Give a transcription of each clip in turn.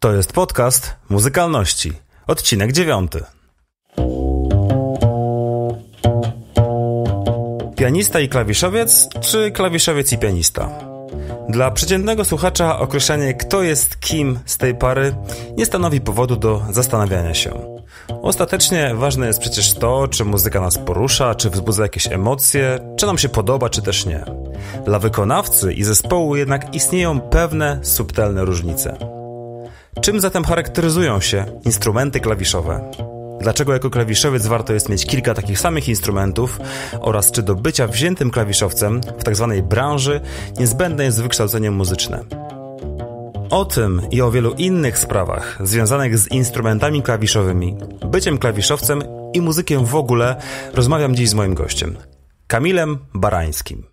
To jest podcast Muzykalności, odcinek dziewiąty. Pianista i klawiszowiec, czy klawiszowiec i pianista? Dla przeciętnego słuchacza określenie kto jest kim z tej pary nie stanowi powodu do zastanawiania się. Ostatecznie ważne jest przecież to, czy muzyka nas porusza, czy wzbudza jakieś emocje, czy nam się podoba, czy też nie. Dla wykonawcy i zespołu jednak istnieją pewne subtelne różnice. Czym zatem charakteryzują się instrumenty klawiszowe? Dlaczego jako klawiszowiec warto jest mieć kilka takich samych instrumentów oraz czy do bycia wziętym klawiszowcem w tzw. Tak branży niezbędne jest wykształcenie muzyczne? O tym i o wielu innych sprawach związanych z instrumentami klawiszowymi, byciem klawiszowcem i muzykiem w ogóle rozmawiam dziś z moim gościem, Kamilem Barańskim.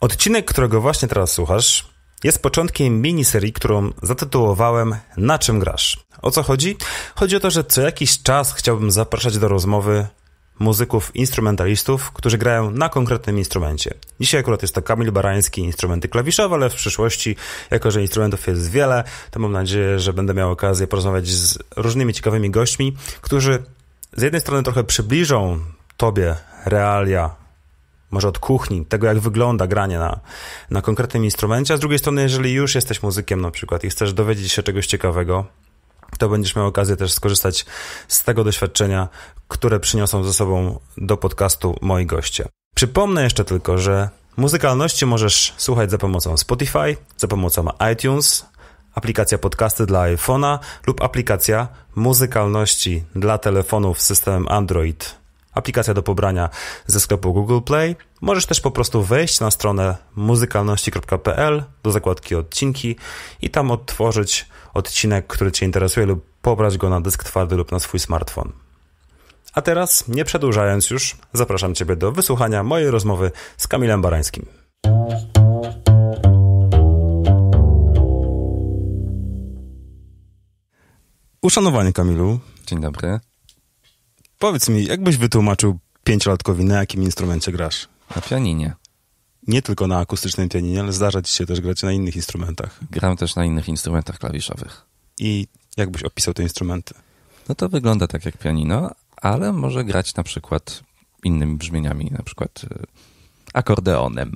Odcinek, którego właśnie teraz słuchasz, jest początkiem miniserii, którą zatytułowałem Na czym grasz? O co chodzi? Chodzi o to, że co jakiś czas chciałbym zapraszać do rozmowy muzyków, instrumentalistów, którzy grają na konkretnym instrumencie. Dzisiaj akurat jest to Kamil Barański, instrumenty klawiszowe, ale w przyszłości, jako że instrumentów jest wiele, to mam nadzieję, że będę miał okazję porozmawiać z różnymi ciekawymi gośćmi, którzy z jednej strony trochę przybliżą tobie realia może od kuchni, tego jak wygląda granie na, na konkretnym instrumencie, a z drugiej strony, jeżeli już jesteś muzykiem na przykład i chcesz dowiedzieć się czegoś ciekawego, to będziesz miał okazję też skorzystać z tego doświadczenia, które przyniosą ze sobą do podcastu moi goście. Przypomnę jeszcze tylko, że muzykalności możesz słuchać za pomocą Spotify, za pomocą iTunes, aplikacja podcasty dla iPhone'a lub aplikacja muzykalności dla telefonów z systemem Android aplikacja do pobrania ze sklepu Google Play. Możesz też po prostu wejść na stronę muzykalności.pl do zakładki odcinki i tam odtworzyć odcinek, który Cię interesuje lub pobrać go na dysk twardy lub na swój smartfon. A teraz, nie przedłużając już, zapraszam Ciebie do wysłuchania mojej rozmowy z Kamilem Barańskim. Uszanowanie Kamilu. Dzień dobry. Powiedz mi, jakbyś wytłumaczył pięciolatkowi, na jakim instrumencie grasz? Na pianinie. Nie tylko na akustycznym pianinie, ale zdarza ci się też grać na innych instrumentach. Gram też na innych instrumentach klawiszowych. I jak byś opisał te instrumenty? No to wygląda tak jak pianino, ale może grać na przykład innymi brzmieniami, na przykład y, akordeonem.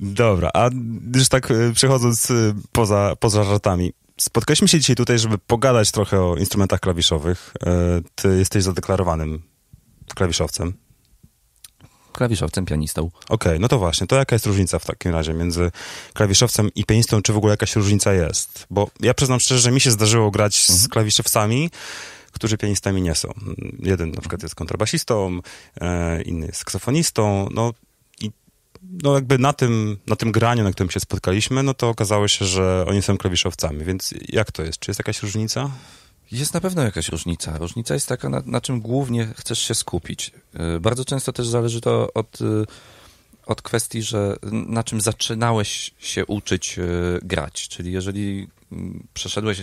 Dobra, a już tak y, przechodząc y, poza, poza żartami, Spotkaliśmy się dzisiaj tutaj, żeby pogadać trochę o instrumentach klawiszowych. E, ty jesteś zadeklarowanym klawiszowcem. Klawiszowcem, pianistą. Okej, okay, no to właśnie, to jaka jest różnica w takim razie między klawiszowcem i pianistą, czy w ogóle jakaś różnica jest? Bo ja przyznam szczerze, że mi się zdarzyło grać mhm. z klawiszowcami, którzy pianistami nie są. Jeden na przykład jest kontrabasistą, e, inny jest saksofonistą, no no jakby na tym, na tym graniu, na którym się spotkaliśmy, no to okazało się, że oni są klawiszowcami, więc jak to jest? Czy jest jakaś różnica? Jest na pewno jakaś różnica. Różnica jest taka, na, na czym głównie chcesz się skupić. Y, bardzo często też zależy to od, y, od kwestii, że na czym zaczynałeś się uczyć y, grać. Czyli jeżeli mm, przeszedłeś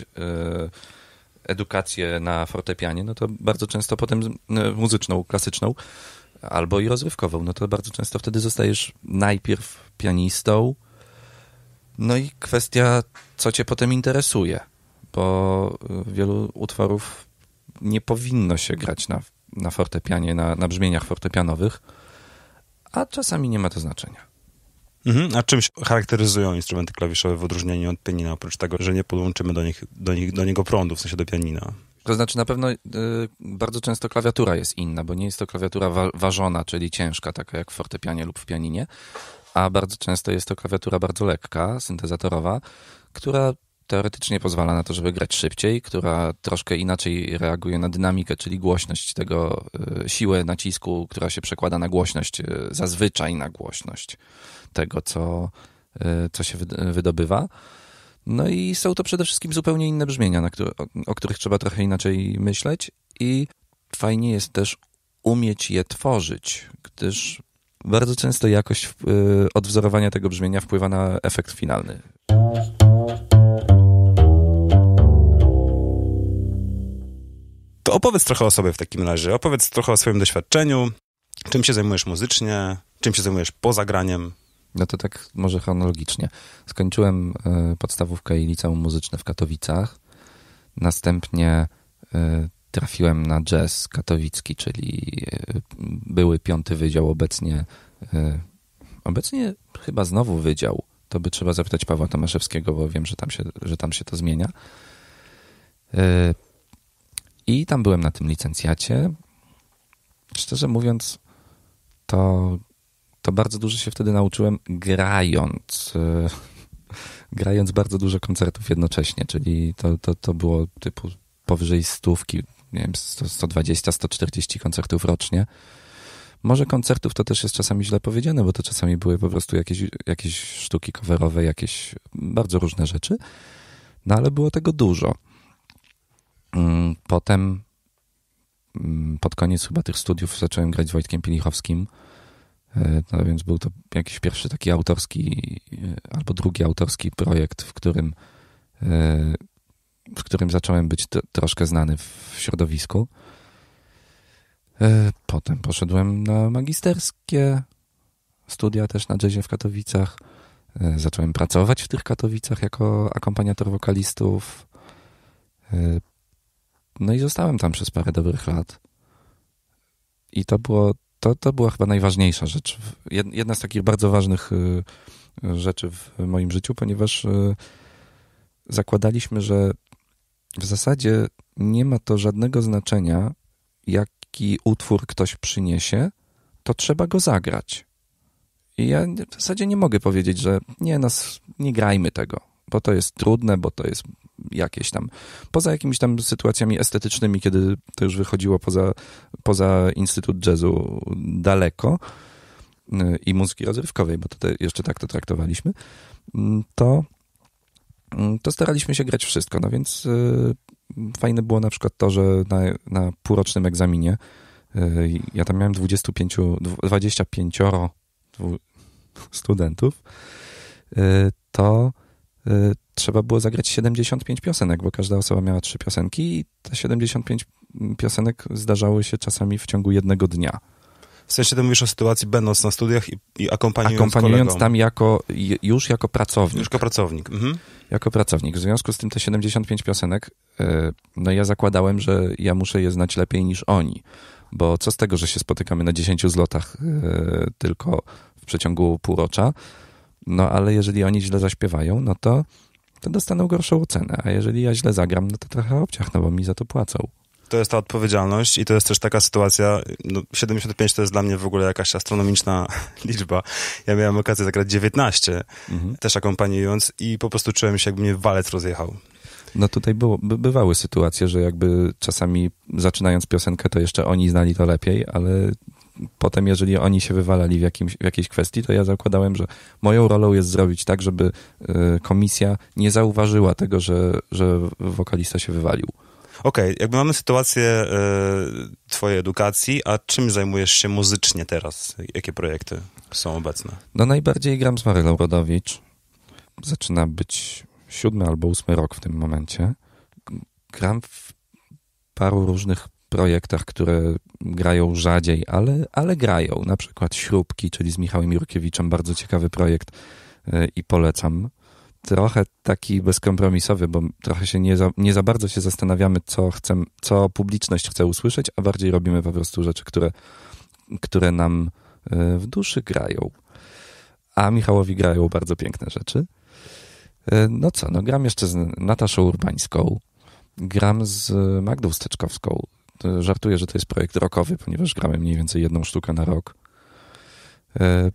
edukację na fortepianie, no to bardzo często potem muzyczną, klasyczną, albo i rozrywkową. No to bardzo często wtedy zostajesz najpierw pianistą, no i kwestia, co cię potem interesuje, bo y, wielu utworów nie powinno się grać na, na fortepianie, na, na brzmieniach fortepianowych, a czasami nie ma to znaczenia. Mhm. A czymś charakteryzują instrumenty klawiszowe w odróżnieniu od pianina, oprócz tego, że nie podłączymy do nich, do nich do niego prądu, w sensie do pianina? To znaczy na pewno y, bardzo często klawiatura jest inna, bo nie jest to klawiatura wa ważona, czyli ciężka, taka jak w fortepianie lub w pianinie, a bardzo często jest to klawiatura bardzo lekka, syntezatorowa, która teoretycznie pozwala na to, żeby grać szybciej, która troszkę inaczej reaguje na dynamikę, czyli głośność tego, y, siłę nacisku, która się przekłada na głośność, y, zazwyczaj na głośność tego, co, y, co się wydobywa. No i są to przede wszystkim zupełnie inne brzmienia, na które, o, o których trzeba trochę inaczej myśleć i fajnie jest też umieć je tworzyć, gdyż bardzo często jakość y, odwzorowania tego brzmienia wpływa na efekt finalny. To opowiedz trochę o sobie w takim razie. Opowiedz trochę o swoim doświadczeniu. Czym się zajmujesz muzycznie? Czym się zajmujesz poza graniem? No to tak może chronologicznie. Skończyłem e, podstawówkę i liceum muzyczne w Katowicach. Następnie e, trafiłem na jazz katowicki, czyli e, były piąty wydział, obecnie, obecnie chyba znowu wydział. To by trzeba zapytać Pawła Tomaszewskiego, bo wiem, że tam się, że tam się to zmienia. I tam byłem na tym licencjacie. Szczerze mówiąc, to to bardzo dużo się wtedy nauczyłem grając. E, grając bardzo dużo koncertów jednocześnie, czyli to, to, to było typu powyżej stówki, nie wiem, 120, 140 koncertów rocznie. Może koncertów to też jest czasami źle powiedziane, bo to czasami były po prostu jakieś, jakieś sztuki coverowe, jakieś bardzo różne rzeczy, no ale było tego dużo. Mm, potem mm, pod koniec chyba tych studiów zacząłem grać z Wojtkiem Pilichowskim, E, no więc był to jakiś pierwszy taki autorski e, albo drugi autorski projekt, w którym, e, w którym zacząłem być troszkę znany w środowisku. Potem poszedłem na magisterskie studia też na jazzie w Katowicach. Zacząłem pracować w tych Katowicach jako akompaniator wokalistów. No i zostałem tam przez parę dobrych lat. I to było to, to była chyba najważniejsza rzecz. Jedna z takich bardzo ważnych y, rzeczy w moim życiu, ponieważ y, zakładaliśmy, że w zasadzie nie ma to żadnego znaczenia, jaki utwór ktoś przyniesie, to trzeba go zagrać. I ja w zasadzie nie mogę powiedzieć, że nie, nas, no, nie grajmy tego, bo to jest trudne, bo to jest jakieś tam. Poza jakimiś tam sytuacjami estetycznymi, kiedy to już wychodziło poza, poza Instytut Jazzu daleko y, i muzyki rozrywkowej, bo to jeszcze tak to traktowaliśmy, mm, to, mm, to staraliśmy się grać wszystko. No więc y, fajne było na przykład to, że na, na półrocznym egzaminie y, ja tam miałem 25, 25 studentów, to trzeba było zagrać 75 piosenek, bo każda osoba miała trzy piosenki i te 75 mm, piosenek zdarzały się czasami w ciągu jednego dnia. W sensie ty mówisz o sytuacji będąc na studiach i, i akompaniując Akompaniując tam jako, już jako pracownik. Już jako pracownik. Mhm. Jako pracownik. W związku z tym te 75 piosenek, e, no ja zakładałem, że ja muszę je znać lepiej niż oni. Bo co z tego, że się spotykamy na 10 zlotach e, tylko w przeciągu półrocza, no ale jeżeli oni źle zaśpiewają, no to to dostanę gorszą ocenę, a jeżeli ja źle zagram, no to trochę obciach, bo mi za to płacą. To jest ta odpowiedzialność i to jest też taka sytuacja, no 75 to jest dla mnie w ogóle jakaś astronomiczna liczba. Ja miałem okazję zagrać 19, mhm. też akompaniując i po prostu czułem się, jakby mnie walec rozjechał. No tutaj było, by, bywały sytuacje, że jakby czasami zaczynając piosenkę, to jeszcze oni znali to lepiej, ale potem, jeżeli oni się wywalali w, jakimś, w jakiejś kwestii, to ja zakładałem, że moją rolą jest zrobić tak, żeby e, komisja nie zauważyła tego, że, że wokalista się wywalił. Okej, okay, jakby mamy sytuację y, twojej edukacji, a czym zajmujesz się muzycznie teraz? Jakie projekty są obecne? No najbardziej gram z Marylą Rodowicz. Zaczyna być siódmy albo ósmy rok w tym momencie. Gram w paru różnych projektach, które grają rzadziej, ale, ale grają. Na przykład Śrubki, czyli z Michałem Jurkiewiczem, bardzo ciekawy projekt y, i polecam. Trochę taki bezkompromisowy, bo trochę się nie za, nie za bardzo się zastanawiamy, co, chcę, co publiczność chce usłyszeć, a bardziej robimy po prostu rzeczy, które, które nam y, w duszy grają. A Michałowi grają bardzo piękne rzeczy. Y, no co, no gram jeszcze z Nataszą Urbańską, gram z Magdą Steczkowską, E, żartuję, że to jest projekt rokowy, ponieważ gramy mniej więcej jedną sztukę na rok. E,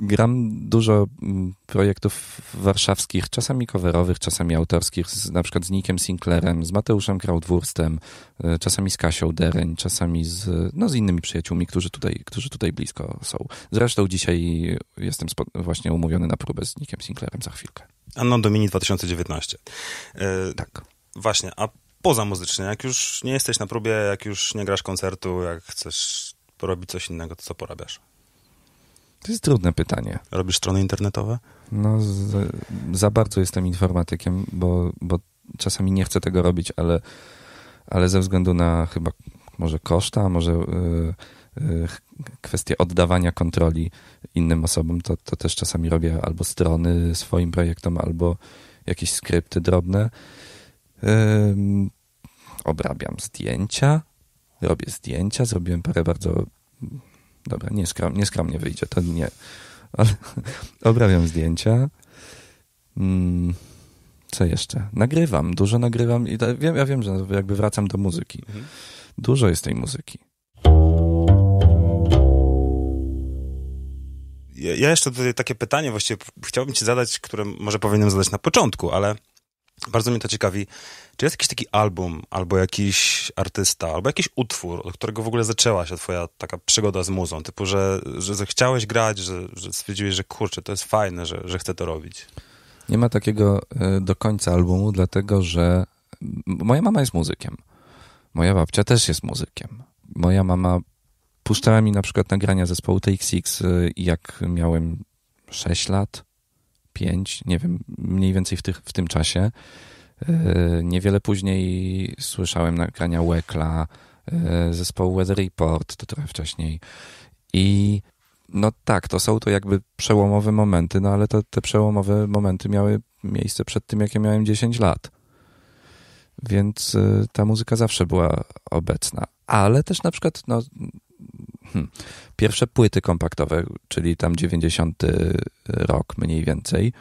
gram dużo mm, projektów warszawskich, czasami coverowych, czasami autorskich, z, na przykład z Nikiem Sinclairem, z Mateuszem Krautwurstem, e, czasami z Kasią Dereń, czasami z, no, z innymi przyjaciółmi, którzy tutaj, którzy tutaj blisko są. Zresztą dzisiaj jestem właśnie umówiony na próbę z Nikiem Sinclairem za chwilkę. Anno Domini 2019. tak. Właśnie, a poza muzycznie. Jak już nie jesteś na próbie, jak już nie grasz koncertu, jak chcesz porobić coś innego, to co porabiasz? To jest trudne pytanie. Robisz strony internetowe? No, za, za bardzo jestem informatykiem, bo, bo czasami nie chcę tego robić, ale, ale ze względu na chyba może koszta, może yy, yy, kwestię oddawania kontroli innym osobom, to, to też czasami robię albo strony swoim projektom, albo jakieś skrypty drobne obrabiam zdjęcia, robię zdjęcia, zrobiłem parę bardzo... Dobra, nieskromnie, nieskromnie wyjdzie, to nie. Ale obrabiam zdjęcia. Mm, co jeszcze? Nagrywam, dużo nagrywam i wiem, ja wiem, że jakby wracam do muzyki. Mhm. Dużo jest tej muzyki. Ja jeszcze tutaj takie pytanie właściwie chciałbym ci zadać, które może powinienem zadać na początku, ale bardzo mnie to ciekawi, czy jest jakiś taki album, albo jakiś artysta, albo jakiś utwór, od którego w ogóle zaczęła się twoja taka przygoda z muzą, typu, że, że chciałeś grać, że, że stwierdziłeś, że kurczę, to jest fajne, że, że chcę to robić. Nie ma takiego y, do końca albumu, dlatego że moja mama jest muzykiem. Moja babcia też jest muzykiem. Moja mama puszczała mi na przykład nagrania zespołu TXX, y, jak miałem 6 lat. 5, nie wiem, mniej więcej w, tych, w tym czasie. E, niewiele później słyszałem nagrania Wekla, e, zespołu Weather Report, to trochę wcześniej. I no tak, to są to jakby przełomowe momenty, no ale to, te przełomowe momenty miały miejsce przed tym, jak ja miałem 10 lat. Więc e, ta muzyka zawsze była obecna. Ale też na przykład, no, hmm, pierwsze płyty kompaktowe, czyli tam 90 rok mniej więcej,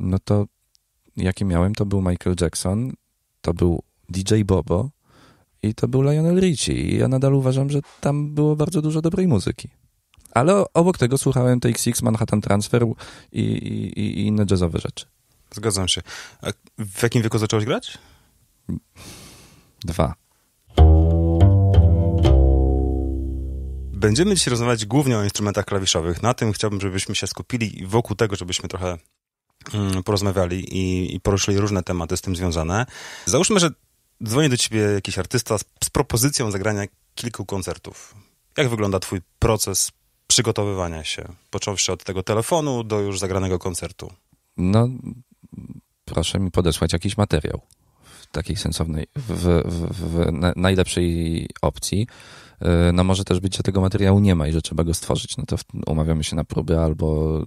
no to jakie miałem, to był Michael Jackson, to był DJ Bobo i to był Lionel Richie. I ja nadal uważam, że tam było bardzo dużo dobrej muzyki. Ale obok tego słuchałem TXX, Manhattan Transfer i, i, i inne jazzowe rzeczy. Zgadzam się. A w jakim wieku zacząłeś grać? Dwa. Będziemy dziś rozmawiać głównie o instrumentach klawiszowych. Na tym chciałbym, żebyśmy się skupili i wokół tego, żebyśmy trochę mm, porozmawiali i, i poruszyli różne tematy z tym związane. Załóżmy, że dzwoni do ciebie jakiś artysta z, z propozycją zagrania kilku koncertów. Jak wygląda twój proces przygotowywania się, począwszy od tego telefonu do już zagranego koncertu? No, proszę mi podesłać jakiś materiał w takiej sensownej, w, w, w najlepszej opcji. E, no może też być, że tego materiału nie ma i że trzeba go stworzyć, no to umawiamy się na próby albo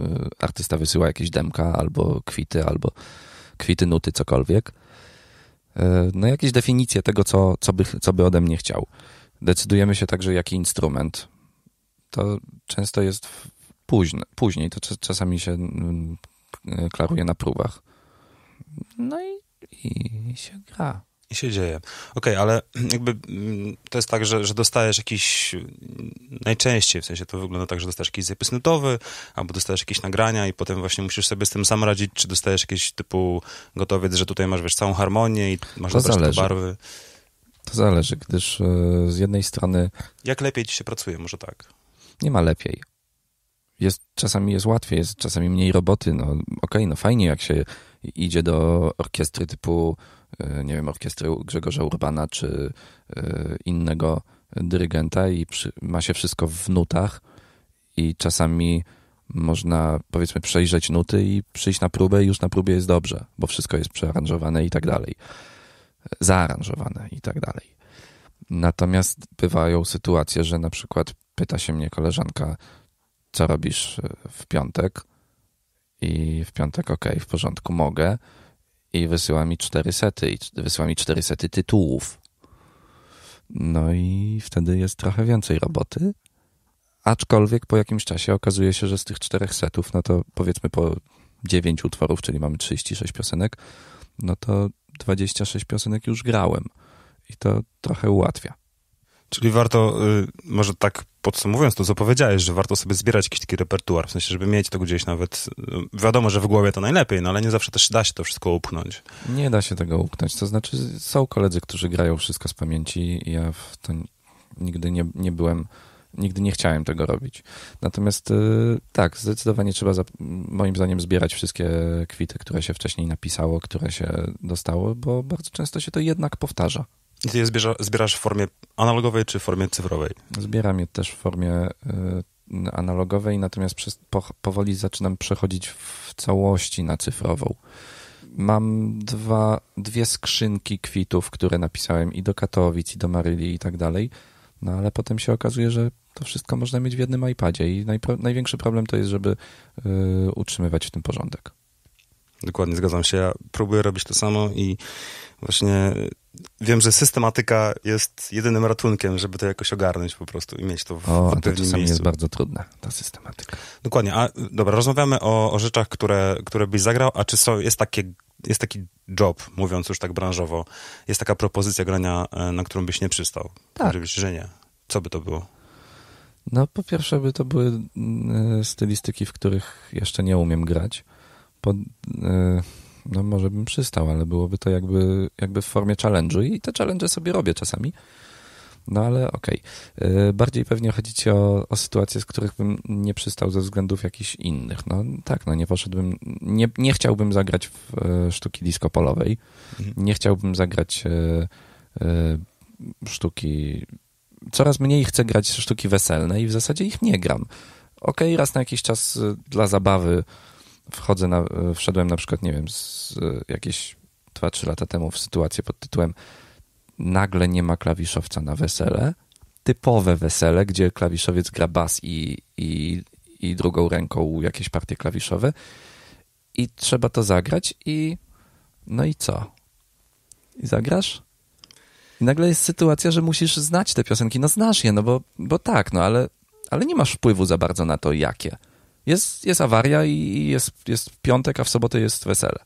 e, artysta wysyła jakieś demka, albo kwity, albo kwity, nuty, cokolwiek. E, no jakieś definicje tego, co, co, by, co by ode mnie chciał. Decydujemy się także, jaki instrument. To często jest późne, później, to czasami się klaruje na próbach. No i, i się gra. I się dzieje. Okej, okay, ale jakby mm, to jest tak, że, że dostajesz jakiś, mm, najczęściej w sensie to wygląda tak, że dostajesz jakiś zapis nutowy, albo dostajesz jakieś nagrania i potem właśnie musisz sobie z tym sam radzić, czy dostajesz jakiś typu gotowiec, że tutaj masz, wiesz, całą harmonię i masz to dobrać te barwy. To zależy, gdyż yy, z jednej strony... Jak lepiej ci się pracuje, może tak? Nie ma lepiej. Jest, czasami jest łatwiej, jest czasami mniej roboty. No okej, okay, no fajnie jak się idzie do orkiestry typu E, nie wiem, orkiestry Grzegorza Urbana czy e, innego dyrygenta i przy, ma się wszystko w nutach i czasami można powiedzmy przejrzeć nuty i przyjść na próbę i już na próbie jest dobrze, bo wszystko jest przearanżowane i tak dalej. Zaaranżowane i tak dalej. Natomiast bywają sytuacje, że na przykład pyta się mnie koleżanka, co robisz w piątek? I w piątek, ok, w porządku, mogę i wysyła mi cztery sety i wysyła mi cztery sety tytułów. No i wtedy jest trochę więcej roboty. Aczkolwiek po jakimś czasie okazuje się, że z tych czterech setów, no to powiedzmy po dziewięć utworów, czyli mamy 36 piosenek, no to 26 piosenek już grałem. I to trochę ułatwia. Czyli warto y, może tak podsumowując to, co powiedziałeś, że warto sobie zbierać jakiś taki repertuar, w sensie, żeby mieć to gdzieś nawet, y, wiadomo, że w głowie to najlepiej, no ale nie zawsze też da się to wszystko upchnąć. Nie da się tego upchnąć, to znaczy są koledzy, którzy grają wszystko z pamięci, ja w to nigdy nie, nie byłem, nigdy nie chciałem tego robić. Natomiast y, tak, zdecydowanie trzeba, moim zdaniem, zbierać wszystkie kwity, które się wcześniej napisało, które się dostało, bo bardzo często się to jednak powtarza. I ty je zbierasz w formie analogowej czy w formie cyfrowej? Zbieram je też w formie y, analogowej, natomiast przez, po, powoli zaczynam przechodzić w całości na cyfrową. Mam dwa, dwie skrzynki kwitów, które napisałem i do Katowic, i do Maryli i tak dalej. No ale potem się okazuje, że to wszystko można mieć w jednym iPadzie i najpro- największy problem to jest, żeby y, utrzymywać w tym porządek. Dokładnie, zgadzam się. Ja próbuję robić to samo i właśnie wiem, że systematyka jest jedynym ratunkiem, żeby to jakoś ogarnąć po prostu i mieć to w, o, w to czasami miejscu. jest bardzo trudna ta systematyka. Dokładnie. A dobra, rozmawiamy o, o rzeczach, które, które byś zagrał, a czy są, jest takie jest taki job, mówiąc już tak branżowo, jest taka propozycja grania, e, na którą byś nie przystał. Tak. Oczywiście, że nie. Co by to było? No, po pierwsze by to były mm, e, stylistyki, w których jeszcze nie umiem grać. Po, e, no może bym przystał, ale byłoby to jakby, jakby w formie challenge'u i te challenge sobie robię czasami. No ale okej. Okay. Bardziej pewnie chodzi ci o, o sytuacje, z których bym nie przystał ze względów jakichś innych. No tak, no nie poszedłbym, nie, nie chciałbym zagrać w e, sztuki disco polowej, mhm. nie chciałbym zagrać y, sztuki... Coraz mniej chcę grać sztuki weselne i w zasadzie ich nie gram. Okej, okay, raz na jakiś czas dla zabawy wchodzę na, wszedłem na przykład, nie wiem, z, jakieś 2-3 lata temu w sytuację pod tytułem nagle nie ma klawiszowca na wesele, typowe wesele, gdzie klawiszowiec gra bas i, i, i drugą ręką jakieś partie klawiszowe i trzeba to zagrać i no i co? I zagrasz? I nagle jest sytuacja, że musisz znać te piosenki. No znasz je, no bo, bo tak, no ale, ale nie masz wpływu za bardzo na to, jakie. Jest, jest awaria i jest, jest piątek, a w sobotę jest wesele.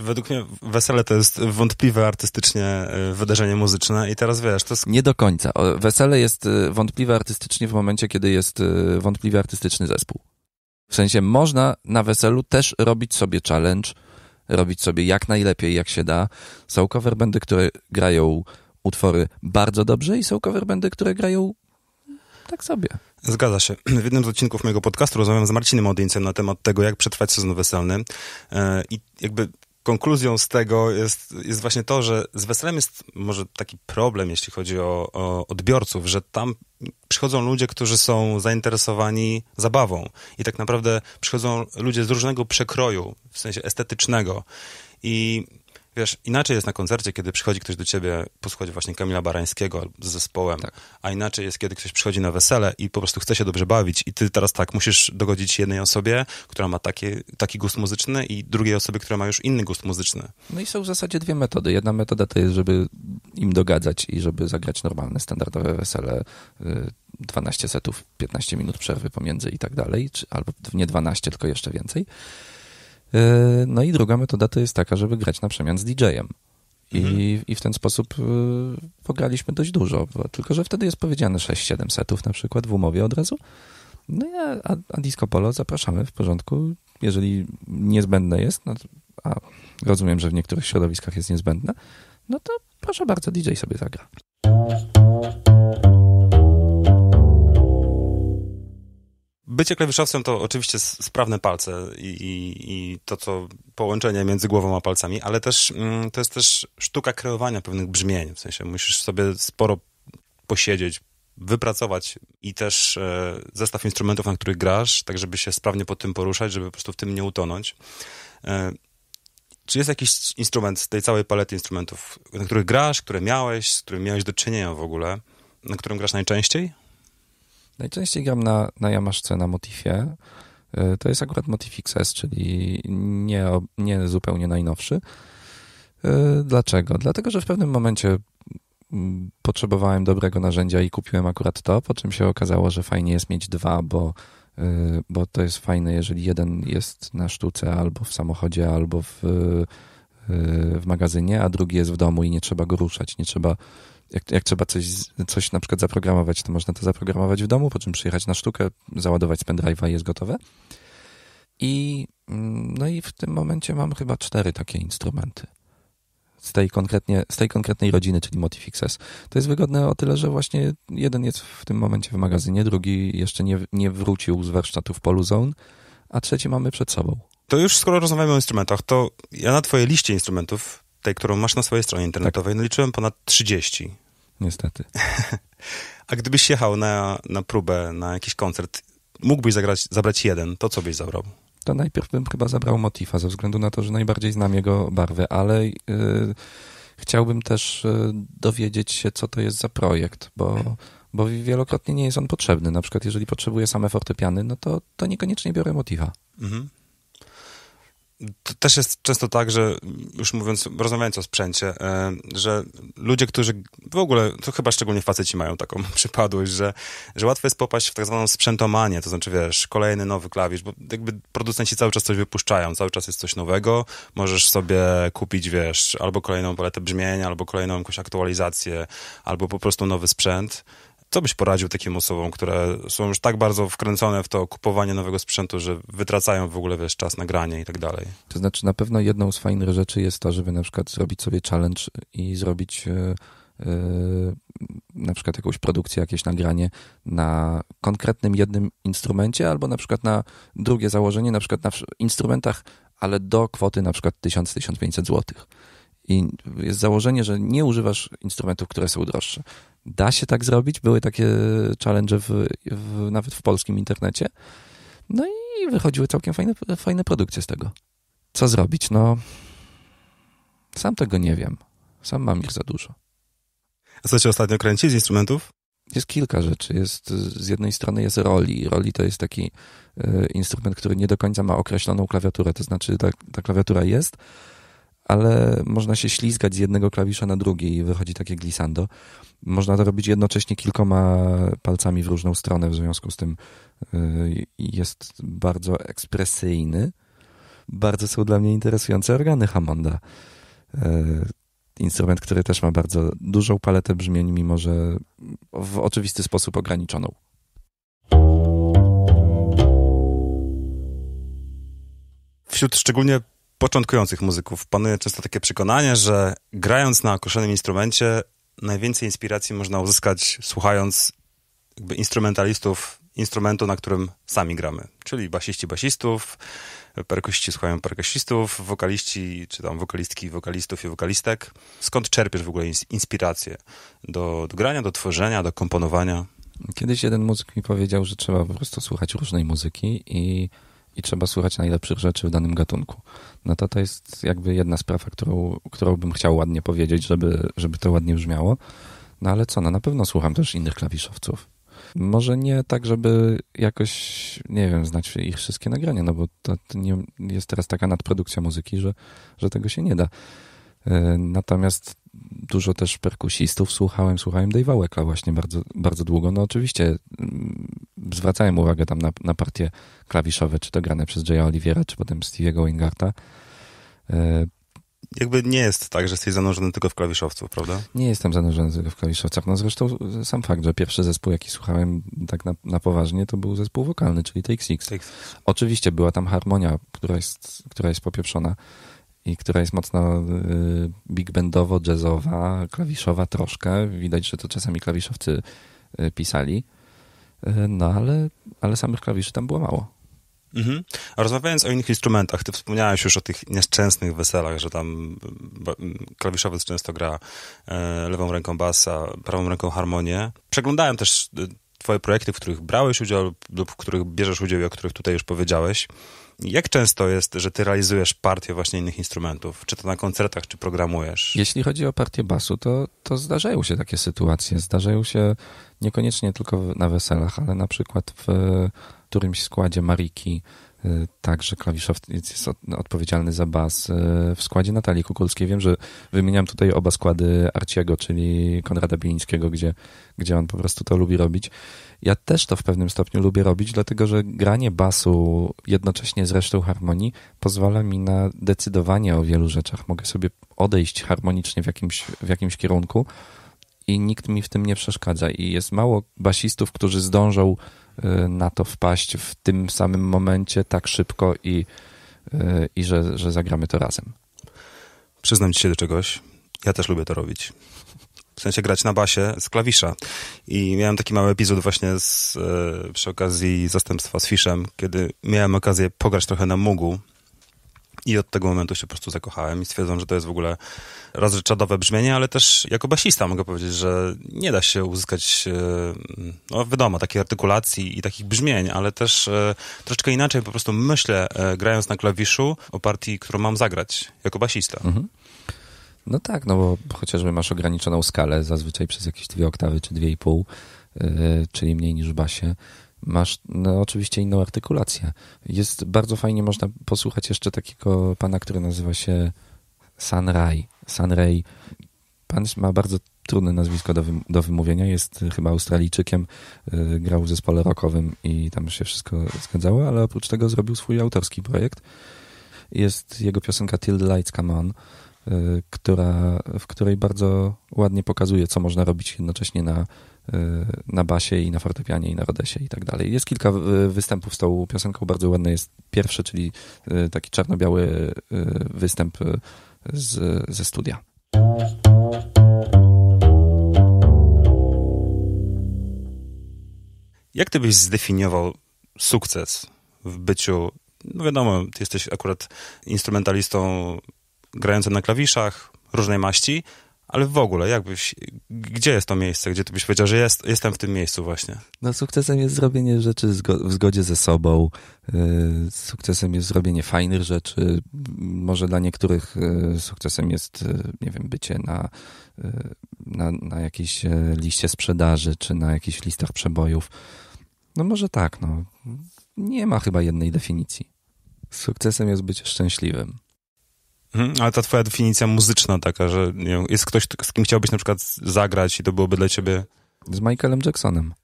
Według mnie wesele to jest wątpliwe artystycznie y, wydarzenie muzyczne i teraz wiesz, to jest... Nie do końca. Wesele jest y, wątpliwe artystycznie w momencie, kiedy jest y, wątpliwie artystyczny zespół. W sensie można na weselu też robić sobie challenge, robić sobie jak najlepiej, jak się da. Są coverbendy, które grają utwory bardzo dobrze i są coverbendy, które grają tak sobie. Zgadza się. W jednym z odcinków mojego podcastu rozmawiam z Marcinem Odyńcem na temat tego, jak przetrwać sezon weselny. E, I jakby konkluzją z tego jest, jest właśnie to, że z weselem jest może taki problem, jeśli chodzi o, o odbiorców, że tam przychodzą ludzie, którzy są zainteresowani zabawą. I tak naprawdę przychodzą ludzie z różnego przekroju, w sensie estetycznego. I Wiesz, inaczej jest na koncercie, kiedy przychodzi ktoś do ciebie posłuchać właśnie Kamila Barańskiego z zespołem, tak. a inaczej jest, kiedy ktoś przychodzi na wesele i po prostu chce się dobrze bawić i ty teraz tak, musisz dogodzić jednej osobie, która ma taki gust muzyczny i drugiej osobie, która ma już inny gust muzyczny. No i są w zasadzie dwie metody. Jedna metoda to jest, żeby im dogadzać i żeby zagrać normalne, standardowe wesele, 12 y, setów, 15 minut przerwy pomiędzy i tak dalej, czy, albo nie 12, tylko jeszcze więcej. Y, no i druga metoda to jest taka, żeby grać na przemian z DJ-em. I, mhm. I w ten sposób y, pograliśmy dość dużo, tylko że wtedy jest powiedziane 6-7 setów na przykład w umowie od razu. No a, a Disco Polo zapraszamy w porządku, jeżeli niezbędne jest, no, a rozumiem, że w niektórych środowiskach jest niezbędne, no to proszę bardzo, DJ sobie zagra. Bycie klawiszowcem to oczywiście sprawne palce i, i, i, to, co połączenie między głową a palcami, ale też mm, to jest też sztuka kreowania pewnych brzmień. W sensie musisz sobie sporo posiedzieć, wypracować i też e, zestaw instrumentów, na których grasz, tak żeby się sprawnie po tym poruszać, żeby po prostu w tym nie utonąć. E, czy jest jakiś instrument z tej całej palety instrumentów, na których grasz, które miałeś, z którym miałeś do czynienia w ogóle, na którym grasz najczęściej? Najczęściej gram na, na Yamaszce, na Motifie. Y, to jest akurat Motif XS, czyli nie, nie zupełnie najnowszy. Y, dlaczego? Dlatego, że w pewnym momencie mm, potrzebowałem dobrego narzędzia i kupiłem akurat to, po czym się okazało, że fajnie jest mieć dwa, bo, y, bo to jest fajne, jeżeli jeden jest na sztuce albo w samochodzie, albo w, w magazynie, a drugi jest w domu i nie trzeba go ruszać, nie trzeba jak, jak trzeba coś, coś na przykład zaprogramować, to można to zaprogramować w domu, po czym przyjechać na sztukę, załadować z pendrive'a i jest gotowe. I, mm, no i w tym momencie mam chyba cztery takie instrumenty. Z tej, konkretnie, z tej konkretnej rodziny, czyli Motifixes. To jest wygodne o tyle, że właśnie jeden jest w tym momencie w magazynie, drugi jeszcze nie, nie wrócił z warsztatów polu zone, a trzeci mamy przed sobą. To już skoro rozmawiamy o instrumentach, to ja na twojej liście instrumentów tej, którą masz na swojej stronie internetowej, tak. liczyłem ponad 30. Niestety. A gdybyś jechał na, na próbę, na jakiś koncert, mógłbyś zagrać, zabrać jeden, to co byś zabrał? To najpierw bym chyba zabrał Motifa, ze względu na to, że najbardziej znam jego barwę, ale yy, chciałbym też yy, dowiedzieć się, co to jest za projekt, bo, bo wielokrotnie nie jest on potrzebny. Na przykład, jeżeli potrzebuję same fortepiany, no to, to niekoniecznie biorę Motifa. Mhm to też jest często tak, że już mówiąc, rozmawiając o sprzęcie, e, że ludzie, którzy w ogóle, to chyba szczególnie faceci mają taką przypadłość, że, że łatwo jest popaść w tak zwaną sprzętomanię, to znaczy wiesz, kolejny nowy klawisz, bo jakby producenci cały czas coś wypuszczają, cały czas jest coś nowego, możesz sobie kupić, wiesz, albo kolejną paletę brzmienia, albo kolejną jakąś aktualizację, albo po prostu nowy sprzęt co byś poradził takim osobom, które są już tak bardzo wkręcone w to kupowanie nowego sprzętu, że wytracają w ogóle wiesz, czas na granie i tak dalej? To znaczy, na pewno jedną z fajnych rzeczy jest to, żeby na przykład zrobić sobie challenge i zrobić. Yy, na przykład jakąś produkcję, jakieś nagranie na konkretnym jednym instrumencie, albo na przykład na drugie założenie, na przykład na instrumentach, ale do kwoty na przykład 1000-1500 złotych. I jest założenie, że nie używasz instrumentów, które są droższe. Da się tak zrobić. Były takie challenge w, w, nawet w polskim internecie. No i wychodziły całkiem fajne, fajne produkcje z tego. Co zrobić? No, sam tego nie wiem. Sam mam ich za dużo. A co się ostatnio kręci z instrumentów? Jest kilka rzeczy. Jest, z jednej strony jest Roli. Roli to jest taki y, instrument, który nie do końca ma określoną klawiaturę, to znaczy ta, ta klawiatura jest, ale można się ślizgać z jednego klawisza na drugi i wychodzi takie glissando. Można to robić jednocześnie kilkoma palcami w różną stronę, w związku z tym y, jest bardzo ekspresyjny. Bardzo są dla mnie interesujące organy Hammonda. Y, instrument, który też ma bardzo dużą paletę brzmień, mimo że w oczywisty sposób ograniczoną. Wśród szczególnie początkujących muzyków panuje często takie przekonanie, że grając na określonym instrumencie, najwięcej inspiracji można uzyskać słuchając jakby instrumentalistów instrumentu, na którym sami gramy. Czyli basiści basistów, perkusiści słuchają perkusistów, wokaliści, czy tam wokalistki, wokalistów i wokalistek. Skąd czerpiesz w ogóle inspirację do, do grania, do tworzenia, do komponowania? Kiedyś jeden muzyk mi powiedział, że trzeba po prostu słuchać różnej muzyki i i trzeba słuchać najlepszych rzeczy w danym gatunku. No to to jest jakby jedna sprawa, którą, którą bym chciał ładnie powiedzieć, żeby, żeby to ładnie brzmiało. No ale co, no na pewno słucham też innych klawiszowców. Może nie tak, żeby jakoś, nie wiem, znać ich wszystkie nagrania, no bo to, to nie, jest teraz taka nadprodukcja muzyki, że, że tego się nie da. E, natomiast dużo też perkusistów słuchałem, słuchałem Dave'a Weka właśnie bardzo, bardzo długo. No oczywiście mm, zwracałem uwagę tam na, na partie klawiszowe, czy to grane przez Jaya Oliviera, czy potem Stevie'ego Wingarta. E, Jakby nie jest tak, że jesteś zanurzony tylko w klawiszowcu, prawda? Nie jestem zanurzony tylko w klawiszowcach. No zresztą e, sam fakt, że pierwszy zespół, jaki słuchałem tak na, na poważnie, to był zespół wokalny, czyli Take Six. Oczywiście była tam harmonia, która jest, która jest popieprzona i która jest mocno y, big bandowo, jazzowa, klawiszowa troszkę. Widać, że to czasami klawiszowcy y, pisali. Y, no ale, ale samych klawiszy tam było mało. Mhm. A rozmawiając o innych instrumentach, ty wspomniałeś już o tych nieszczęsnych weselach, że tam klawiszowiec często gra e, lewą ręką basa, prawą ręką harmonię. Przeglądałem też twoje projekty, w których brałeś udział lub w których bierzesz udział i o których tutaj już powiedziałeś. Jak często jest, że ty realizujesz partie właśnie innych instrumentów? Czy to na koncertach, czy programujesz? Jeśli chodzi o partię basu, to, to zdarzają się takie sytuacje. Zdarzają się niekoniecznie tylko na weselach, ale na przykład w którymś składzie Mariki, Y, także klawiszow jest odpowiedzialny za bas y, w składzie Natalii Kukulskiej. Wiem, że wymieniam tutaj oba składy Arciego, czyli Konrada Bilińskiego, gdzie, gdzie on po prostu to lubi robić. Ja też to w pewnym stopniu lubię robić, dlatego że granie basu jednocześnie z resztą harmonii pozwala mi na decydowanie o wielu rzeczach. Mogę sobie odejść harmonicznie w jakimś, w jakimś kierunku i nikt mi w tym nie przeszkadza. I jest mało basistów, którzy zdążą Y, na to wpaść w tym samym momencie tak szybko i, y, i że, że zagramy to razem. Przyznam ci się do czegoś. Ja też lubię to robić. W sensie grać na basie z klawisza. I miałem taki mały epizod właśnie z, y, przy okazji zastępstwa z Fiszem, kiedy miałem okazję pograć trochę na Mugu, i od tego momentu się po prostu zakochałem i stwierdzam, że to jest w ogóle raz, rzeczadowe brzmienie, ale też jako basista mogę powiedzieć, że nie da się uzyskać, e, no wiadomo, takiej artykulacji i takich brzmień, ale też e, troszeczkę inaczej po prostu myślę, e, grając na klawiszu o partii, którą mam zagrać jako basista. Mhm. No tak, no bo chociażby masz ograniczoną skalę, zazwyczaj przez jakieś dwie oktawy czy dwie i pół, czyli mniej niż w basie masz no, oczywiście inną artykulację. Jest bardzo fajnie, można posłuchać jeszcze takiego pana, który nazywa się Sanray. Ray Pan ma bardzo trudne nazwisko do, wym do wymówienia, jest chyba Australijczykiem, yy, grał w zespole rockowym i tam się wszystko zgadzało, ale oprócz tego zrobił swój autorski projekt. Jest jego piosenka Till the Lights Come On, Y, która, w której bardzo ładnie pokazuje, co można robić jednocześnie na, y, na basie i na fortepianie i na rodesie i tak dalej. Jest kilka y, występów z tą piosenką, bardzo ładny jest pierwszy, czyli taki czarno-biały występ z, ze studia. Jak ty byś zdefiniował sukces w byciu, no wiadomo, ty jesteś akurat instrumentalistą grające na klawiszach różnej maści, ale w ogóle, jakbyś, gdzie jest to miejsce, gdzie ty byś powiedział, że jest, jestem w tym miejscu właśnie? No sukcesem jest zrobienie rzeczy w zgodzie ze sobą, y, sukcesem jest zrobienie fajnych rzeczy, może dla niektórych y, sukcesem jest, y, nie wiem, bycie na, na, na jakiejś e, liście sprzedaży, czy na jakichś listach przebojów. No może tak, no. Nie ma chyba jednej definicji. Sukcesem jest bycie szczęśliwym. Mhm, ale ta twoja definicja muzyczna taka, że jest ktoś, z kim chciałbyś na przykład zagrać i to byłoby dla ciebie... Z Michaelem Jacksonem.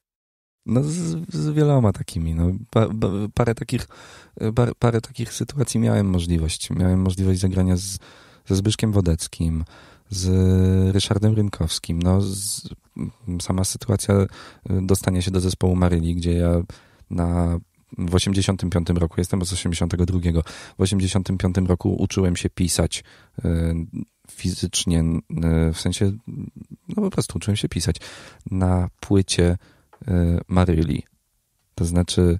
No z, z wieloma takimi. No, pa, pa, parę, takich, parę takich sytuacji miałem możliwość. Miałem możliwość zagrania z, ze Zbyszkiem Wodeckim, z Ryszardem Rynkowskim. No, z, sama sytuacja y, dostania się do zespołu Maryli, gdzie ja na w 85 roku, jestem z 82. W 85 roku uczyłem się pisać e, fizycznie, e, w sensie, no po prostu uczyłem się pisać na płycie e, Maryli. To znaczy,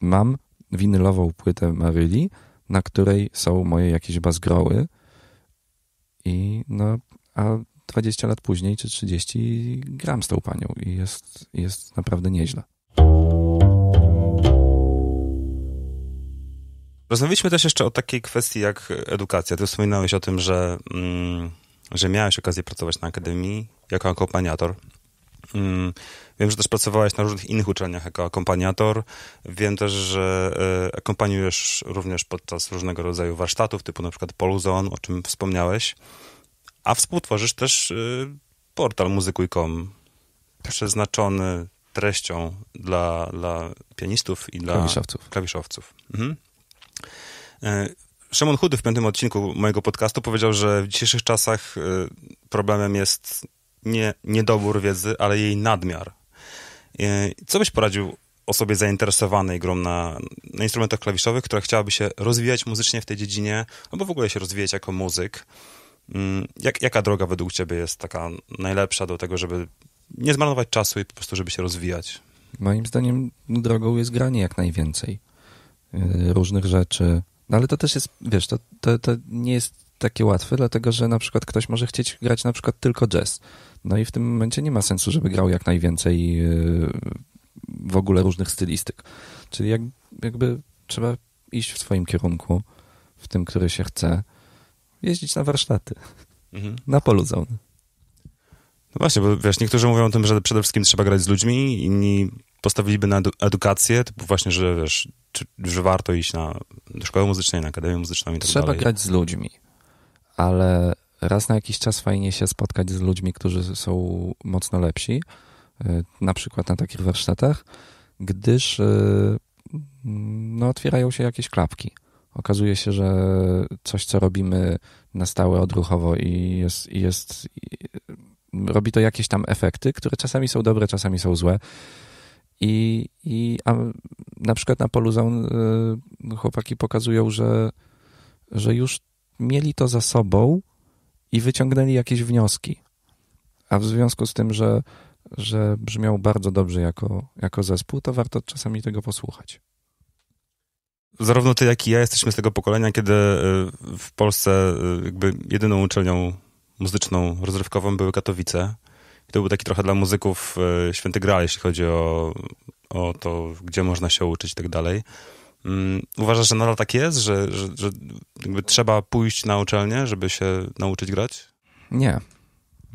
mam winylową płytę Maryli, na której są moje jakieś bazgroły i no, a 20 lat później czy 30 gram z tą panią i jest, jest naprawdę nieźle. Rozmawialiśmy też jeszcze o takiej kwestii jak edukacja. Ty wspominałeś o tym, że, mm, że miałeś okazję pracować na akademii jako akompaniator. Mm, wiem, że też pracowałeś na różnych innych uczelniach jako akompaniator. Wiem też, że y, akompaniujesz również podczas różnego rodzaju warsztatów, typu na przykład Poluzon, o czym wspomniałeś. A współtworzysz też y, portal muzykuj.com tak. przeznaczony treścią dla, dla pianistów i dla klawiszowców. klawiszowców. Mhm. E, Szymon Chudy w piątym odcinku mojego podcastu powiedział, że w dzisiejszych czasach e, problemem jest nie niedobór wiedzy, ale jej nadmiar. E, co byś poradził osobie zainteresowanej grą na, na, instrumentach klawiszowych, która chciałaby się rozwijać muzycznie w tej dziedzinie, albo w ogóle się rozwijać jako muzyk? Mm, jak, jaka droga według ciebie jest taka najlepsza do tego, żeby nie zmarnować czasu i po prostu, żeby się rozwijać? Moim zdaniem drogą jest granie jak najwięcej różnych rzeczy, no ale to też jest, wiesz, to, to, to nie jest takie łatwe, dlatego że na przykład ktoś może chcieć grać na przykład tylko jazz. No i w tym momencie nie ma sensu, żeby grał jak najwięcej e, w ogóle różnych stylistyk. Czyli jak, jakby trzeba iść w swoim kierunku, w tym, który się chce, jeździć na warsztaty, mhm. na polu No właśnie, bo wiesz, niektórzy mówią o tym, że przede wszystkim trzeba grać z ludźmi, inni postawiliby na edukację, typu właśnie, że wiesz, czy, warto iść na szkołę muzyczną, na akademię muzyczną i tak Trzeba dalej. grać z ludźmi, ale raz na jakiś czas fajnie się spotkać z ludźmi, którzy są mocno lepsi, y, na przykład na takich warsztatach, gdyż y, no, otwierają się jakieś klapki. Okazuje się, że coś, co robimy na stałe, odruchowo i jest, i jest i robi to jakieś tam efekty, które czasami są dobre, czasami są złe. I, i na przykład na polu zaun e, chłopaki pokazują, że, że już mieli to za sobą i wyciągnęli jakieś wnioski. A w związku z tym, że, że brzmiał bardzo dobrze jako, jako zespół, to warto czasami tego posłuchać. Zarówno ty, jak i ja jesteśmy z tego pokolenia, kiedy e, w Polsce e, jakby jedyną uczelnią muzyczną, rozrywkową były Katowice. I to był taki trochę dla muzyków e, święty graal, jeśli chodzi o, o to, gdzie można się uczyć i tak dalej. Mm, uważasz, że nadal tak jest, że, że, że trzeba pójść na uczelnię, żeby się nauczyć grać? Nie.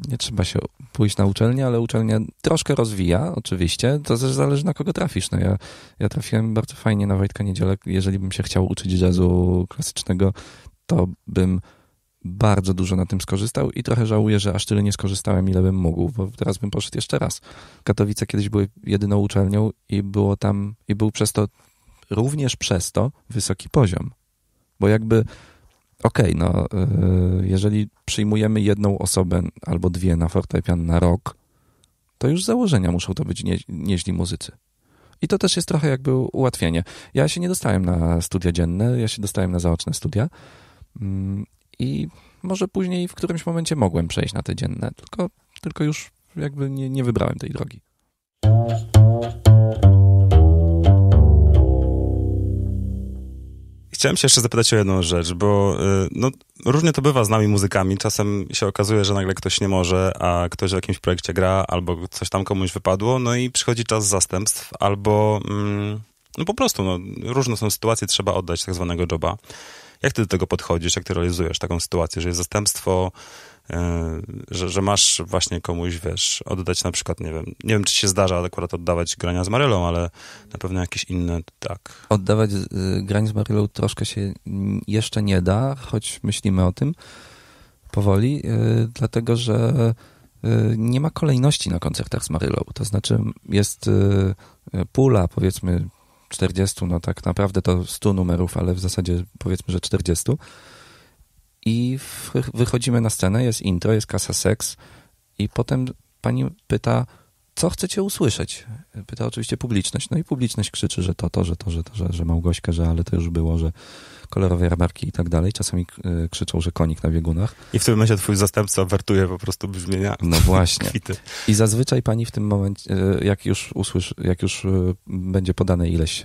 Nie trzeba się pójść na uczelnię, ale uczelnia troszkę rozwija, oczywiście. To też zależy na kogo trafisz. No ja, ja trafiłem bardzo fajnie na Wojtka Niedzielę. Jeżeli bym się chciał uczyć jazzu klasycznego, to bym bardzo dużo na tym skorzystał i trochę żałuję, że aż tyle nie skorzystałem, ile bym mógł, bo teraz bym poszedł jeszcze raz. Katowice kiedyś były jedyną uczelnią i było tam, i był przez to, również przez to wysoki poziom. Bo jakby, okej, okay, no, y, jeżeli przyjmujemy jedną osobę albo dwie na fortepian na rok, to już z założenia muszą to być nie, nieźli muzycy. I to też jest trochę jakby ułatwienie. Ja się nie dostałem na studia dzienne, ja się dostałem na zaoczne studia mm, i może później w którymś momencie mogłem przejść na te dzienne, tylko, tylko już jakby nie, nie wybrałem tej drogi. Chciałem się jeszcze zapytać o jedną rzecz, bo y, no, różnie to bywa z nami muzykami. Czasem się okazuje, że nagle ktoś nie może, a ktoś w jakimś projekcie gra, albo coś tam komuś wypadło, no i przychodzi czas zastępstw, albo mm, no po prostu no, różne są sytuacje, trzeba oddać tak zwanego joba. Jak ty do tego podchodzisz? Jak ty realizujesz taką sytuację, że jest zastępstwo, e, że, że masz właśnie komuś, wiesz, oddać na przykład, nie wiem, nie wiem, czy się zdarza akurat oddawać grania z Marylą, ale na pewno jakieś inne, tak. Oddawać e, granie z Marylą troszkę się jeszcze nie da, choć myślimy o tym powoli, e, dlatego, że nie ma kolejności na koncertach z Marylą. To znaczy jest pula, powiedzmy, 40, no tak naprawdę to 100 numerów, ale w zasadzie powiedzmy, że 40. I w, wychodzimy na scenę, jest intro, jest kasa seks i potem pani pyta, co chcecie usłyszeć? Pyta oczywiście publiczność. No i publiczność krzyczy, że to, to, że to, że to, że, że Małgośka, że ale to już było, że, kolorowe jarmarki i tak dalej. Czasami e, krzyczą, że konik na biegunach. I w tym momencie twój zastępca wertuje po prostu brzmienia. No właśnie. I zazwyczaj pani w tym momencie, e, jak już usłyszy, jak już e, będzie podane ileś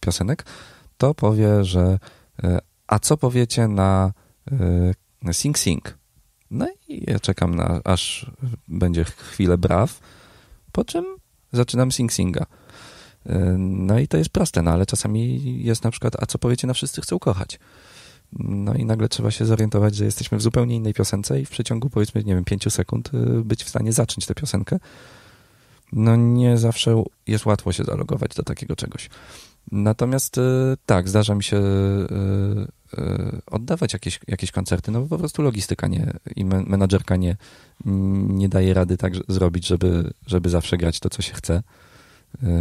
piosenek, to powie, że a co powiecie na, na Sing Sing? No i ja czekam na, aż będzie chwilę braw, po czym zaczynam Sing Singa. No i to jest proste, no ale czasami jest na przykład, a co powiecie na wszyscy chcę ukochać, No i nagle trzeba się zorientować, że jesteśmy w zupełnie innej piosence i w przeciągu powiedzmy, nie wiem, pięciu sekund y, być w stanie zacząć tę piosenkę. No nie zawsze jest łatwo się zalogować do takiego czegoś. Natomiast y, tak, zdarza mi się y, oddawać jakieś, jakieś koncerty, no po prostu logistyka nie, i menadżerka nie, nie daje rady tak zrobić, żeby, żeby zawsze grać to, co się chce.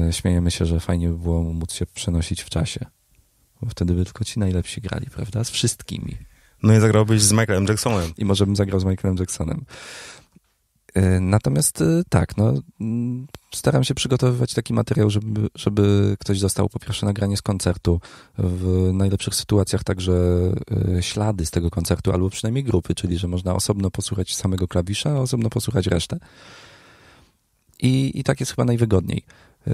E, śmiejemy się, że fajnie by było móc się przenosić w czasie. Bo wtedy by tylko ci najlepsi grali, prawda? Z wszystkimi. No i zagrałbyś z Michaelem Jacksonem. I może bym zagrał z Michaelem Jacksonem. E, natomiast e, tak, no, mm, staram się przygotowywać taki materiał, żeby, żeby ktoś dostał po pierwsze nagranie z koncertu, w najlepszych sytuacjach także ślady z tego koncertu, albo przynajmniej grupy, czyli że można osobno posłuchać samego klawisza, a osobno posłuchać resztę. I, i tak jest chyba najwygodniej. Y,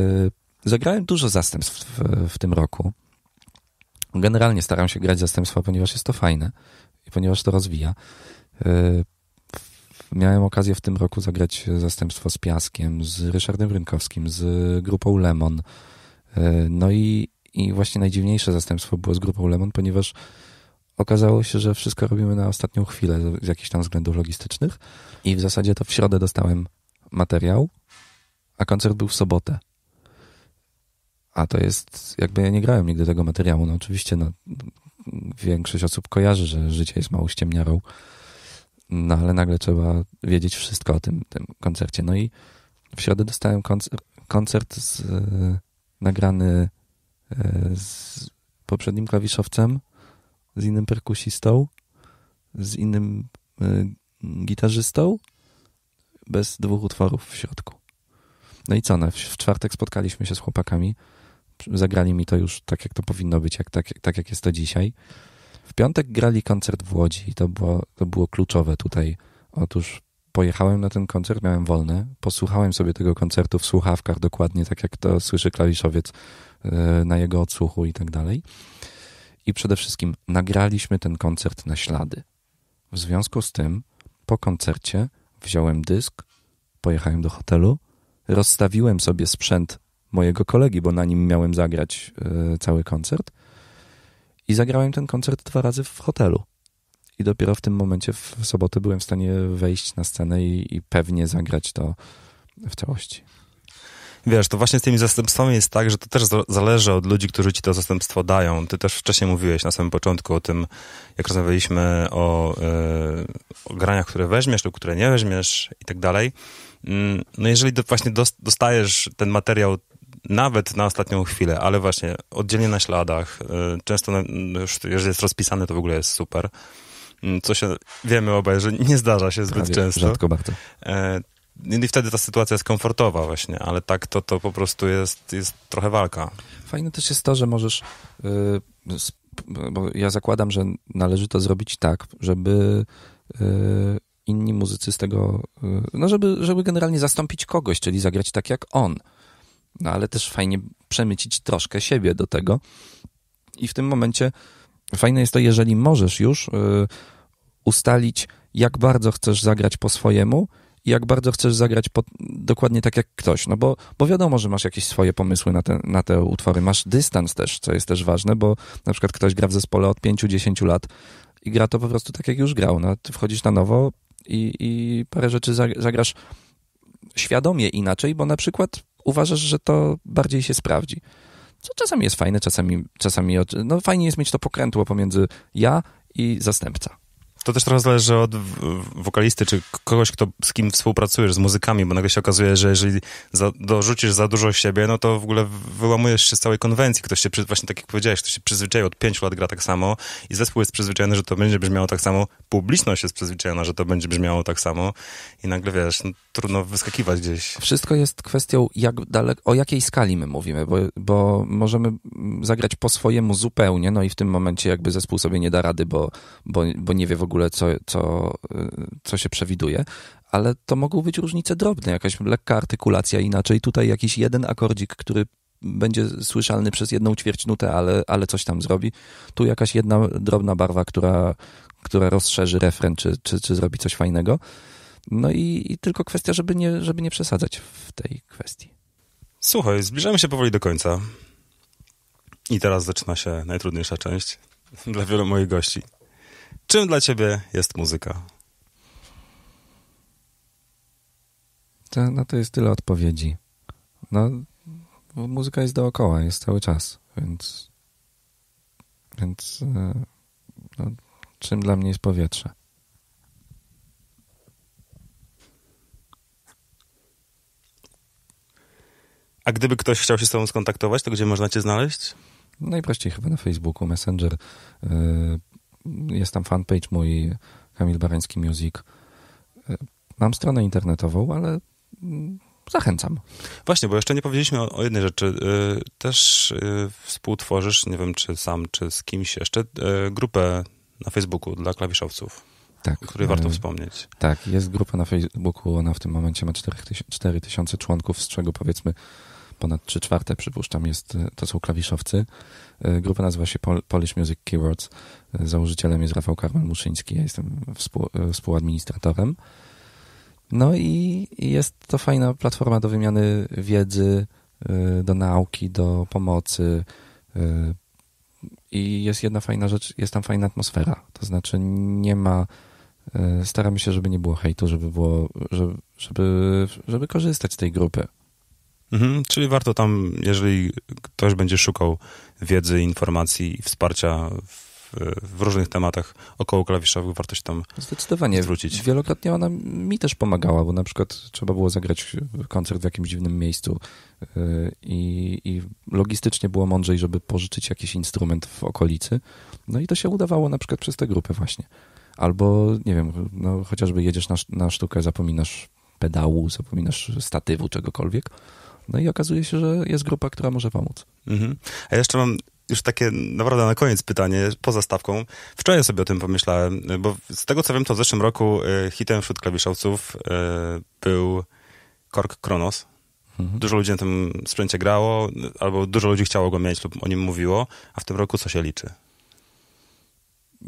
zagrałem dużo zastępstw w, w tym roku. Generalnie staram się grać zastępstwa, ponieważ jest to fajne i ponieważ to rozwija. Y, miałem okazję w tym roku zagrać zastępstwo z Piaskiem, z Ryszardem Rynkowskim, z grupą Lemon. Y, no i, i właśnie najdziwniejsze zastępstwo było z grupą Lemon, ponieważ okazało się, że wszystko robimy na ostatnią chwilę z jakichś tam względów logistycznych. I w zasadzie to w środę dostałem materiał, a koncert był w sobotę. A to jest, jakby ja nie grałem nigdy tego materiału. No oczywiście no, większość osób kojarzy, że życie jest małą ściemniarą, no ale nagle trzeba wiedzieć wszystko o tym, tym koncercie. No i w środę dostałem koncert, koncert z, nagrany e, z poprzednim klawiszowcem, z innym perkusistą, z innym e, gitarzystą, bez dwóch utworów w środku. No i co, no, w czwartek spotkaliśmy się z chłopakami zagrali mi to już tak, jak to powinno być, jak, tak, tak jak jest to dzisiaj. W piątek grali koncert w Łodzi i to było, to było kluczowe tutaj. Otóż pojechałem na ten koncert, miałem wolne, posłuchałem sobie tego koncertu w słuchawkach dokładnie, tak jak to słyszy klawiszowiec e, na jego odsłuchu i tak dalej. I przede wszystkim nagraliśmy ten koncert na ślady. W związku z tym po koncercie wziąłem dysk, pojechałem do hotelu, rozstawiłem sobie sprzęt mojego kolegi, bo na nim miałem zagrać y, cały koncert. I zagrałem ten koncert dwa razy w hotelu. I dopiero w tym momencie w sobotę byłem w stanie wejść na scenę i, i pewnie zagrać to w całości. Wiesz, to właśnie z tymi zastępstwami jest tak, że to też zależy od ludzi, którzy ci to zastępstwo dają. Ty też wcześniej mówiłeś na samym początku o tym, jak rozmawialiśmy o, e, o graniach, które weźmiesz lub które nie weźmiesz i tak dalej. Mm, no jeżeli do, właśnie dostajesz ten materiał nawet na ostatnią chwilę, ale właśnie oddzielnie na śladach. Y, często już, jeżeli jest rozpisane, to w ogóle jest super. Mm, co się wiemy obaj, że nie zdarza się zbyt Prawie, tak, często. Rzadko bardzo. Y, I wtedy ta sytuacja jest komfortowa właśnie, ale tak to, to po prostu jest, jest trochę walka. Fajne też jest to, że możesz, y, bo ja zakładam, że należy to zrobić tak, żeby inni muzycy z tego, no żeby, żeby generalnie zastąpić kogoś, czyli zagrać tak jak on no ale też fajnie przemycić troszkę siebie do tego. I w tym momencie fajne jest to, jeżeli możesz już y, ustalić, jak bardzo chcesz zagrać po swojemu i jak bardzo chcesz zagrać po, dokładnie tak jak ktoś. No bo, bo wiadomo, że masz jakieś swoje pomysły na te, na te utwory, masz dystans też, co jest też ważne, bo na przykład ktoś gra w zespole od 5-10 lat i gra to po prostu tak, jak już grał. No, ty wchodzisz na nowo i, i parę rzeczy zagrasz świadomie inaczej, bo na przykład uważasz, że to bardziej się sprawdzi. Co czasami jest fajne, czasami, czasami no fajnie jest mieć to pokrętło pomiędzy ja i zastępca to też trochę zależy od wokalisty, czy kogoś, kto, z kim współpracujesz, z muzykami, bo nagle się okazuje, że jeżeli za, dorzucisz za dużo siebie, no to w ogóle wyłamujesz się z całej konwencji. Ktoś się, właśnie tak jak powiedziałeś, ktoś się przyzwyczaił, od pięciu lat gra tak samo i zespół jest przyzwyczajony, że to będzie brzmiało tak samo, publiczność jest przyzwyczajona, że to będzie brzmiało tak samo i nagle, wiesz, no, trudno wyskakiwać gdzieś. Wszystko jest kwestią, jak daleko, o jakiej skali my mówimy, bo, bo możemy zagrać po swojemu zupełnie, no i w tym momencie jakby zespół sobie nie da rady, bo, bo, bo nie wie w ogóle, ogóle, co, co, co się przewiduje, ale to mogą być różnice drobne, jakaś lekka artykulacja inaczej. Tutaj jakiś jeden akordzik, który będzie słyszalny przez jedną ćwierć nutę, ale, ale coś tam zrobi. Tu jakaś jedna drobna barwa, która, która rozszerzy refren, czy, czy, czy zrobi coś fajnego. No i, i tylko kwestia, żeby nie, żeby nie przesadzać w tej kwestii. Słuchaj, zbliżamy się powoli do końca. I teraz zaczyna się najtrudniejsza część dla wielu moich gości. Czym dla ciebie jest muzyka? To, no to jest tyle odpowiedzi. No, muzyka jest dookoła, jest cały czas, więc więc e, no, czym dla mnie jest powietrze? A gdyby ktoś chciał się z tobą skontaktować, to gdzie można cię znaleźć? Najprościej chyba na Facebooku, Messenger, e, jest tam fanpage mój Kamil Barański Music. E, mam stronę internetową, ale mm, zachęcam. Właśnie, bo jeszcze nie powiedzieliśmy o, o jednej rzeczy. E, też e, współtworzysz, nie wiem czy sam, czy z kimś jeszcze, grupę na Facebooku dla klawiszowców tak. o której warto wspomnieć. Tak, jest grupa na Facebooku, ona w tym momencie ma 4000 członków, z czego powiedzmy ponad 3 czwarte przypuszczam jest, e, to są klawiszowcy. E, grupa nazywa się Polish Music Keywords. E, założycielem jest Rafał Karmel Muszyński, ja jestem współ, współadministratorem. No i jest to fajna platforma do wymiany wiedzy, do nauki, do pomocy. I jest jedna fajna rzecz, jest tam fajna atmosfera. To znaczy nie ma staramy się, żeby nie było hejtu, żeby było, żeby, żeby, żeby korzystać z tej grupy. Mhm, czyli warto tam, jeżeli ktoś będzie szukał wiedzy, informacji i wsparcia w, w, różnych tematach około klawiszowych, warto się tam Zdecydowanie. zwrócić. Wielokrotnie ona mi też pomagała, bo na przykład trzeba było zagrać koncert w jakimś dziwnym miejscu yy, i, i logistycznie było mądrzej, żeby pożyczyć jakiś instrument w okolicy. No i to się udawało na przykład przez tę grupę właśnie. Albo, nie wiem, no, chociażby jedziesz na, na sztukę, zapominasz pedału, zapominasz statywu, czegokolwiek, no i okazuje się, że jest grupa, która może pomóc. Mhm. A jeszcze mam już takie naprawdę na koniec pytanie, poza stawką. Wczoraj sobie o tym pomyślałem, bo z tego co wiem, to w zeszłym roku y, hitem wśród klawiszowców y, był Kork Kronos. Mhm. Dużo ludzi na tym sprzęcie grało, albo dużo ludzi chciało go mieć lub o nim mówiło, a w tym roku co się liczy?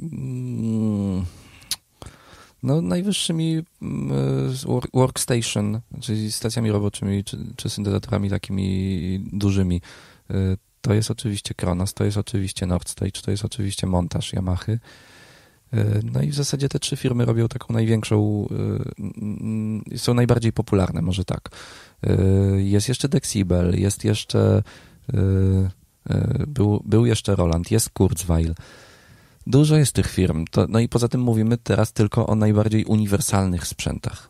Mm. No, najwyższymi mm, workstation, czyli stacjami roboczymi czy, czy syntezatorami takimi dużymi. Y, to jest oczywiście Kronos, to jest oczywiście Nordstage, to jest oczywiście montaż Yamaha. Y, no i w zasadzie te trzy firmy robią taką największą, y, mm, są najbardziej popularne, może tak. Jest jeszcze Dexibel, jest jeszcze, był, był jeszcze Roland, jest Kurzweil. Dużo jest tych firm. To, no i poza tym mówimy teraz tylko o najbardziej uniwersalnych sprzętach.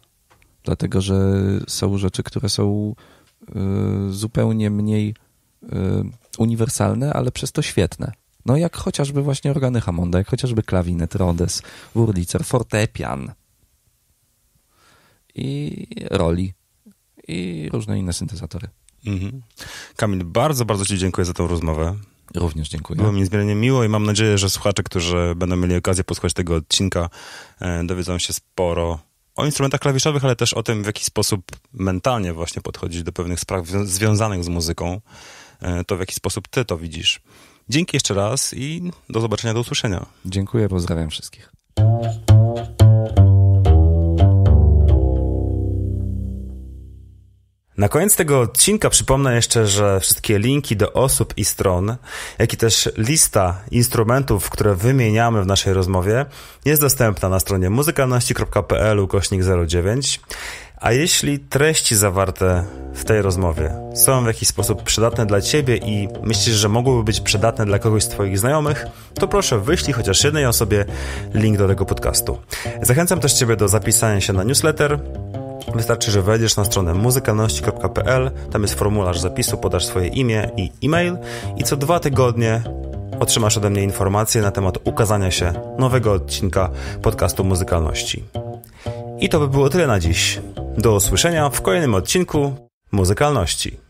Dlatego, że są rzeczy, które są y, zupełnie mniej y, uniwersalne, ale przez to świetne. No jak chociażby właśnie organy Hammonda, jak chociażby klawinet, Rhodes, Wurlitzer, fortepian i roli i różne inne syntezatory. Mhm. Kamil, bardzo, bardzo Ci dziękuję za tę rozmowę. Również dziękuję. Było mi niezmiernie miło i mam nadzieję, że słuchacze, którzy będą mieli okazję posłuchać tego odcinka, e, dowiedzą się sporo o instrumentach klawiszowych, ale też o tym, w jaki sposób mentalnie właśnie podchodzić do pewnych spraw związanych z muzyką. E, to w jaki sposób ty to widzisz. Dzięki jeszcze raz i do zobaczenia, do usłyszenia. Dziękuję, pozdrawiam wszystkich. Na koniec tego odcinka przypomnę jeszcze, że wszystkie linki do osób i stron, jak i też lista instrumentów, które wymieniamy w naszej rozmowie, jest dostępna na stronie muzykalności.pl ukośnik 09. A jeśli treści zawarte w tej rozmowie są w jakiś sposób przydatne dla Ciebie i myślisz, że mogłyby być przydatne dla kogoś z Twoich znajomych, to proszę wyślij chociaż jednej osobie link do tego podcastu. Zachęcam też Ciebie do zapisania się na newsletter Wystarczy, że wejdziesz na stronę muzykalności.pl, tam jest formularz zapisu, podasz swoje imię i e-mail i co dwa tygodnie otrzymasz ode mnie informacje na temat ukazania się nowego odcinka podcastu Muzykalności. I to by było tyle na dziś. Do usłyszenia w kolejnym odcinku Muzykalności.